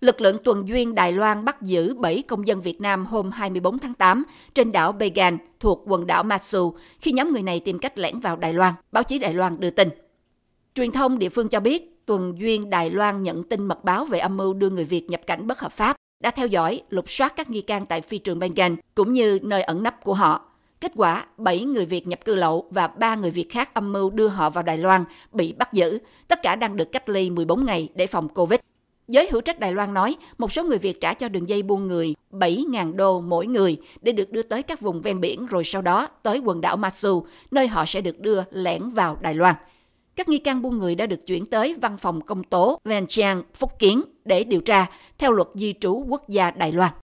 Lực lượng tuần duyên Đài Loan bắt giữ 7 công dân Việt Nam hôm 24 tháng 8 trên đảo Began thuộc quần đảo Matsu khi nhóm người này tìm cách lẻn vào Đài Loan, báo chí Đài Loan đưa tin. Truyền thông địa phương cho biết, tuần duyên Đài Loan nhận tin mật báo về âm mưu đưa người Việt nhập cảnh bất hợp pháp, đã theo dõi, lục soát các nghi can tại phi trường Began cũng như nơi ẩn nấp của họ. Kết quả, 7 người Việt nhập cư lậu và 3 người Việt khác âm mưu đưa họ vào Đài Loan bị bắt giữ. Tất cả đang được cách ly 14 ngày để phòng Covid. Giới hữu trách Đài Loan nói, một số người Việt trả cho đường dây buôn người 7.000 đô mỗi người để được đưa tới các vùng ven biển rồi sau đó tới quần đảo Masu, nơi họ sẽ được đưa lẻn vào Đài Loan. Các nghi can buôn người đã được chuyển tới văn phòng công tố Lenchiang, Phúc Kiến để điều tra theo luật di trú quốc gia Đài Loan.